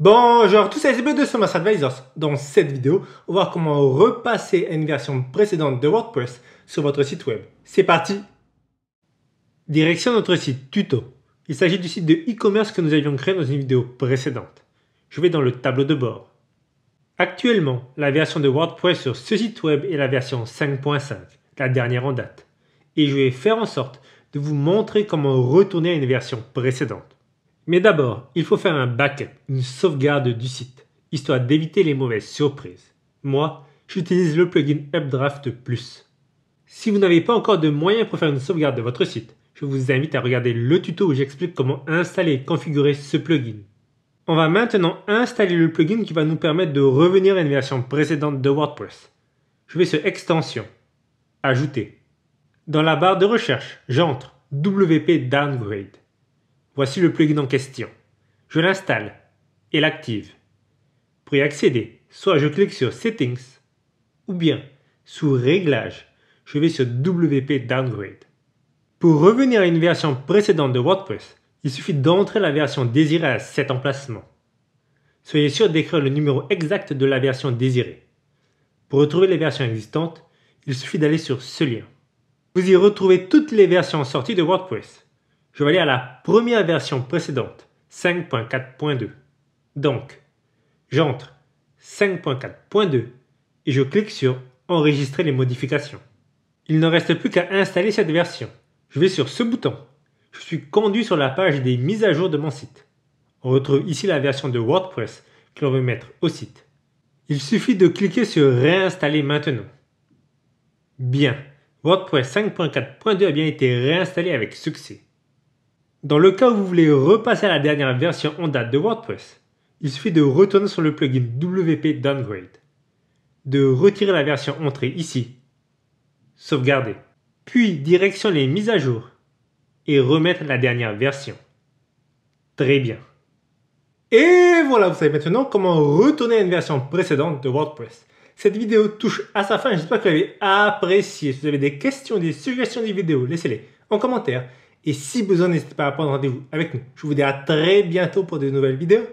Bonjour tous, c'est à de sur Advisors. Dans cette vidéo, on va voir comment repasser à une version précédente de WordPress sur votre site web. C'est parti Direction notre site tuto. Il s'agit du site de e-commerce que nous avions créé dans une vidéo précédente. Je vais dans le tableau de bord. Actuellement, la version de WordPress sur ce site web est la version 5.5, la dernière en date. Et je vais faire en sorte de vous montrer comment retourner à une version précédente. Mais d'abord, il faut faire un backup, une sauvegarde du site, histoire d'éviter les mauvaises surprises. Moi, j'utilise le plugin Updraft Plus. Si vous n'avez pas encore de moyens pour faire une sauvegarde de votre site, je vous invite à regarder le tuto où j'explique comment installer et configurer ce plugin. On va maintenant installer le plugin qui va nous permettre de revenir à une version précédente de WordPress. Je vais sur Extension, Ajouter. Dans la barre de recherche, j'entre WP Downgrade. Voici le plugin en question. Je l'installe et l'active. Pour y accéder, soit je clique sur Settings ou bien sous Réglages, je vais sur WP Downgrade. Pour revenir à une version précédente de WordPress, il suffit d'entrer la version désirée à cet emplacement. Soyez sûr d'écrire le numéro exact de la version désirée. Pour retrouver les versions existantes, il suffit d'aller sur ce lien. Vous y retrouvez toutes les versions sorties de WordPress je vais aller à la première version précédente, 5.4.2. Donc, j'entre 5.4.2 et je clique sur Enregistrer les modifications. Il ne reste plus qu'à installer cette version. Je vais sur ce bouton. Je suis conduit sur la page des mises à jour de mon site. On retrouve ici la version de WordPress que l'on veut mettre au site. Il suffit de cliquer sur Réinstaller maintenant. Bien, WordPress 5.4.2 a bien été réinstallé avec succès. Dans le cas où vous voulez repasser à la dernière version en date de WordPress, il suffit de retourner sur le plugin WP Downgrade, de retirer la version entrée ici, sauvegarder, puis direction les mises à jour et remettre la dernière version. Très bien. Et voilà, vous savez maintenant comment retourner à une version précédente de WordPress. Cette vidéo touche à sa fin, j'espère que vous l'avez apprécié. Si vous avez des questions, des suggestions des vidéos, laissez-les en commentaire. Et si besoin, n'hésitez pas à prendre rendez-vous avec nous. Je vous dis à très bientôt pour de nouvelles vidéos.